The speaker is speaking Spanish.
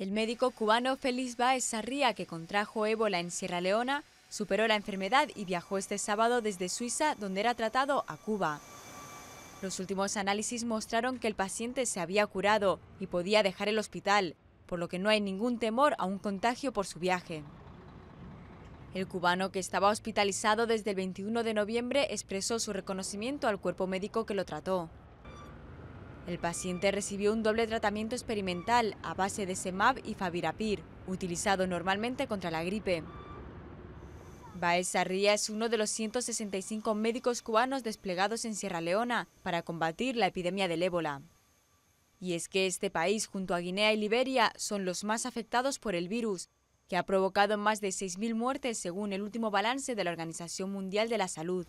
El médico cubano Félix Baez Sarría, que contrajo ébola en Sierra Leona, superó la enfermedad y viajó este sábado desde Suiza, donde era tratado, a Cuba. Los últimos análisis mostraron que el paciente se había curado y podía dejar el hospital, por lo que no hay ningún temor a un contagio por su viaje. El cubano, que estaba hospitalizado desde el 21 de noviembre, expresó su reconocimiento al cuerpo médico que lo trató. El paciente recibió un doble tratamiento experimental a base de Semab y Favirapir, utilizado normalmente contra la gripe. Baez Sarria es uno de los 165 médicos cubanos desplegados en Sierra Leona para combatir la epidemia del ébola. Y es que este país, junto a Guinea y Liberia, son los más afectados por el virus, que ha provocado más de 6.000 muertes según el último balance de la Organización Mundial de la Salud.